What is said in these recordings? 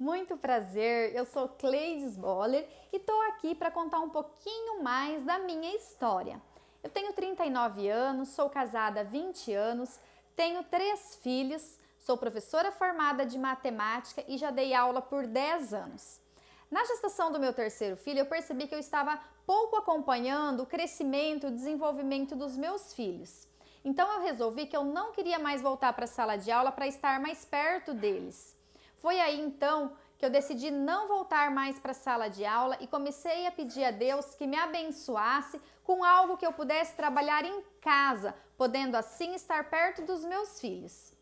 Muito prazer, eu sou Cleides Boller e estou aqui para contar um pouquinho mais da minha história. Eu tenho 39 anos, sou casada há 20 anos, tenho três filhos, sou professora formada de matemática e já dei aula por 10 anos. Na gestação do meu terceiro filho, eu percebi que eu estava pouco acompanhando o crescimento e o desenvolvimento dos meus filhos. Então eu resolvi que eu não queria mais voltar para a sala de aula para estar mais perto deles. Foi aí então que eu decidi não voltar mais para a sala de aula e comecei a pedir a Deus que me abençoasse com algo que eu pudesse trabalhar em casa, podendo assim estar perto dos meus filhos.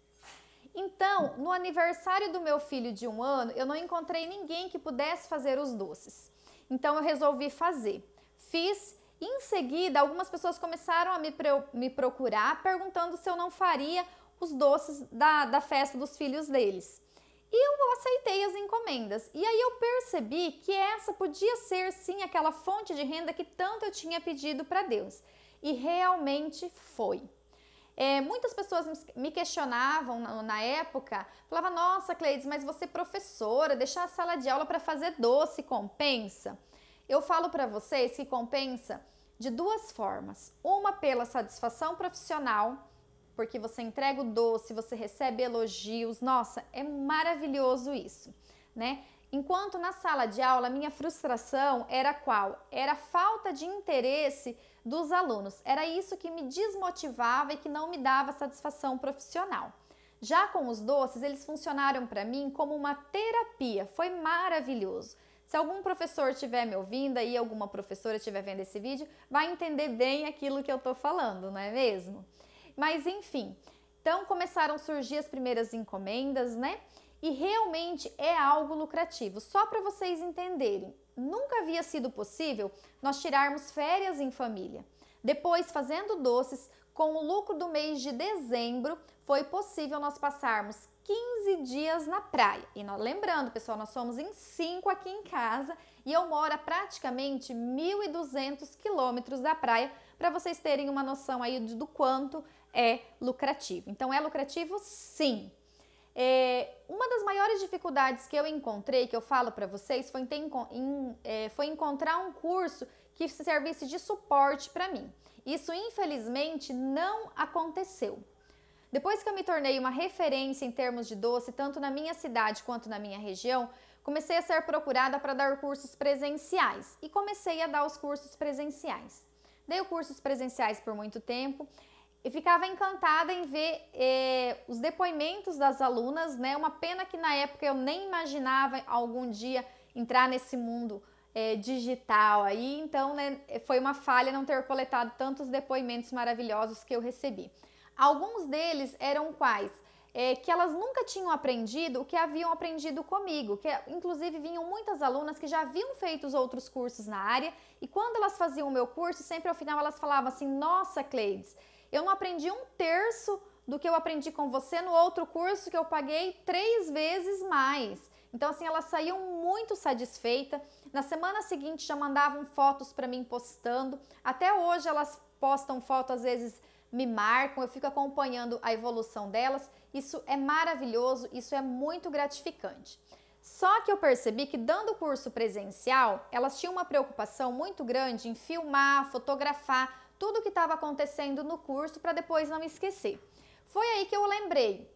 Então, no aniversário do meu filho de um ano, eu não encontrei ninguém que pudesse fazer os doces. Então, eu resolvi fazer. Fiz em seguida, algumas pessoas começaram a me, me procurar perguntando se eu não faria os doces da, da festa dos filhos deles eu aceitei as encomendas. E aí eu percebi que essa podia ser sim aquela fonte de renda que tanto eu tinha pedido para Deus. E realmente foi. É, muitas pessoas me questionavam na, na época, falava: Nossa, Cleides, mas você é professora, deixar a sala de aula para fazer doce compensa? Eu falo para vocês que compensa de duas formas: uma pela satisfação profissional porque você entrega o doce, você recebe elogios. Nossa, é maravilhoso isso, né? Enquanto na sala de aula, minha frustração era qual? Era a falta de interesse dos alunos. Era isso que me desmotivava e que não me dava satisfação profissional. Já com os doces, eles funcionaram para mim como uma terapia. Foi maravilhoso. Se algum professor estiver me ouvindo e alguma professora estiver vendo esse vídeo, vai entender bem aquilo que eu estou falando, não é mesmo? Mas enfim, então começaram a surgir as primeiras encomendas, né? E realmente é algo lucrativo. Só para vocês entenderem, nunca havia sido possível nós tirarmos férias em família. Depois, fazendo doces, com o lucro do mês de dezembro, foi possível nós passarmos 15 dias na praia. E nós, lembrando, pessoal, nós somos em 5 aqui em casa e eu moro a praticamente 1.200 quilômetros da praia, para vocês terem uma noção aí do quanto é lucrativo. Então, é lucrativo sim. É, uma das maiores dificuldades que eu encontrei, que eu falo para vocês, foi, ter, em, é, foi encontrar um curso que servisse de suporte para mim. Isso, infelizmente, não aconteceu. Depois que eu me tornei uma referência em termos de doce, tanto na minha cidade quanto na minha região, comecei a ser procurada para dar cursos presenciais e comecei a dar os cursos presenciais. Dei cursos presenciais por muito tempo, e ficava encantada em ver eh, os depoimentos das alunas, né? Uma pena que na época eu nem imaginava algum dia entrar nesse mundo eh, digital aí, então né, foi uma falha não ter coletado tantos depoimentos maravilhosos que eu recebi. Alguns deles eram quais? É, que elas nunca tinham aprendido o que haviam aprendido comigo, que inclusive vinham muitas alunas que já haviam feito os outros cursos na área e quando elas faziam o meu curso, sempre ao final elas falavam assim: Nossa, Cleides, eu não aprendi um terço do que eu aprendi com você no outro curso que eu paguei três vezes mais. Então, assim, ela saiu muito satisfeita. Na semana seguinte já mandavam fotos para mim postando. Até hoje elas postam foto, às vezes me marcam, eu fico acompanhando a evolução delas. Isso é maravilhoso, isso é muito gratificante. Só que eu percebi que dando o curso presencial, elas tinham uma preocupação muito grande em filmar, fotografar, tudo o que estava acontecendo no curso para depois não esquecer. Foi aí que eu lembrei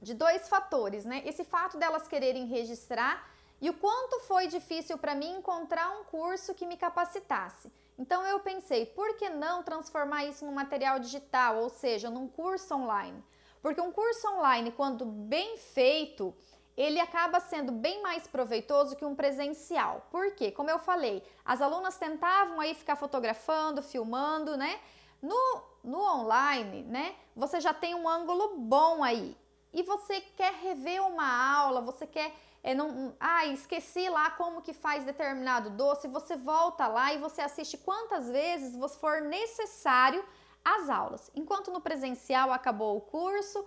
de dois fatores, né? Esse fato delas quererem registrar e o quanto foi difícil para mim encontrar um curso que me capacitasse. Então eu pensei, por que não transformar isso num material digital, ou seja, num curso online? Porque um curso online, quando bem feito, ele acaba sendo bem mais proveitoso que um presencial. Por quê? Como eu falei, as alunas tentavam aí ficar fotografando, filmando, né? No, no online, né? Você já tem um ângulo bom aí. E você quer rever uma aula, você quer é, não, ah, esqueci lá como que faz determinado doce, você volta lá e você assiste quantas vezes for necessário as aulas. Enquanto no presencial acabou o curso,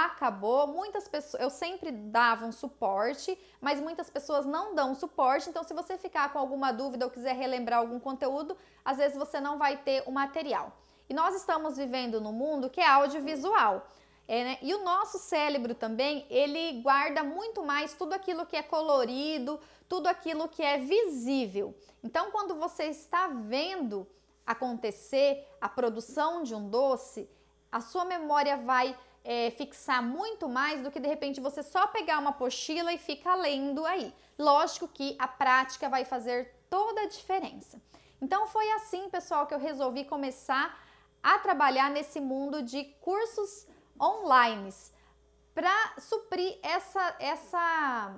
acabou. Muitas pessoas, eu sempre dava um suporte, mas muitas pessoas não dão suporte. Então, se você ficar com alguma dúvida ou quiser relembrar algum conteúdo, às vezes você não vai ter o material. E nós estamos vivendo num mundo que é audiovisual. É, né? E o nosso cérebro também, ele guarda muito mais tudo aquilo que é colorido, tudo aquilo que é visível. Então, quando você está vendo acontecer a produção de um doce, a sua memória vai é, fixar muito mais do que de repente você só pegar uma pochila e ficar lendo aí. Lógico que a prática vai fazer toda a diferença. Então foi assim, pessoal, que eu resolvi começar a trabalhar nesse mundo de cursos online para suprir essa essa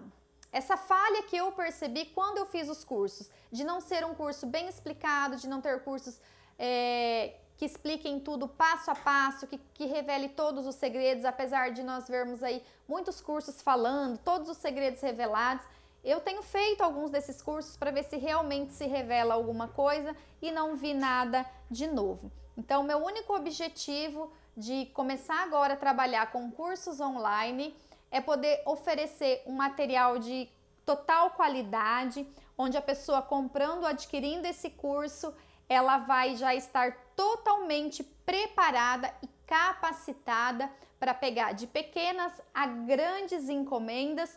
essa falha que eu percebi quando eu fiz os cursos, de não ser um curso bem explicado, de não ter cursos é, que expliquem tudo passo a passo, que, que revele todos os segredos, apesar de nós vermos aí muitos cursos falando, todos os segredos revelados. Eu tenho feito alguns desses cursos para ver se realmente se revela alguma coisa e não vi nada de novo. Então, meu único objetivo de começar agora a trabalhar com cursos online é poder oferecer um material de total qualidade, onde a pessoa comprando, adquirindo esse curso, ela vai já estar totalmente preparada e capacitada para pegar de pequenas a grandes encomendas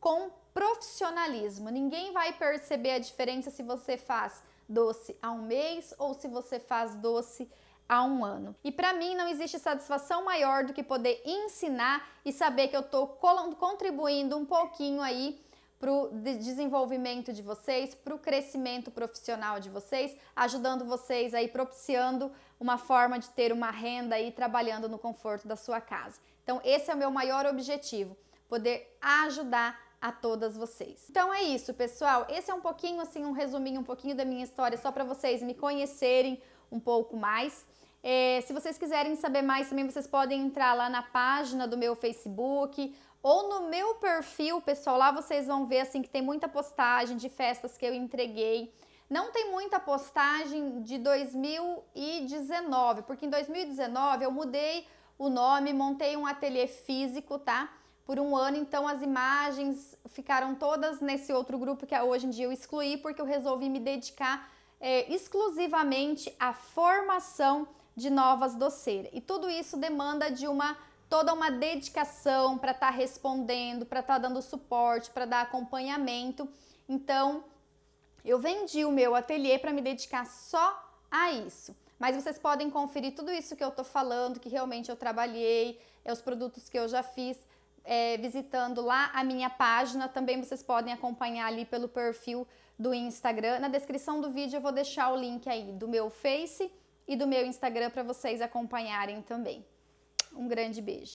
com profissionalismo. Ninguém vai perceber a diferença se você faz doce a um mês ou se você faz doce a um ano. E para mim não existe satisfação maior do que poder ensinar e saber que eu estou contribuindo um pouquinho aí para o desenvolvimento de vocês, para o crescimento profissional de vocês, ajudando vocês aí, propiciando uma forma de ter uma renda aí trabalhando no conforto da sua casa. Então, esse é o meu maior objetivo, poder ajudar a todas vocês. Então é isso, pessoal. Esse é um pouquinho assim, um resuminho, um pouquinho da minha história, só para vocês me conhecerem um pouco mais. É, se vocês quiserem saber mais também, vocês podem entrar lá na página do meu Facebook ou no meu perfil, pessoal. Lá vocês vão ver assim que tem muita postagem de festas que eu entreguei. Não tem muita postagem de 2019, porque em 2019 eu mudei o nome, montei um ateliê físico, tá? Por um ano, então as imagens ficaram todas nesse outro grupo que é hoje em dia eu excluí, porque eu resolvi me dedicar é, exclusivamente à formação de novas doceiras. E tudo isso demanda de uma toda uma dedicação para estar tá respondendo, para estar tá dando suporte, para dar acompanhamento. Então, eu vendi o meu ateliê para me dedicar só a isso. Mas vocês podem conferir tudo isso que eu estou falando, que realmente eu trabalhei, é os produtos que eu já fiz, é, visitando lá a minha página. Também vocês podem acompanhar ali pelo perfil do Instagram. Na descrição do vídeo eu vou deixar o link aí do meu Face e do meu Instagram para vocês acompanharem também. Um grande beijo.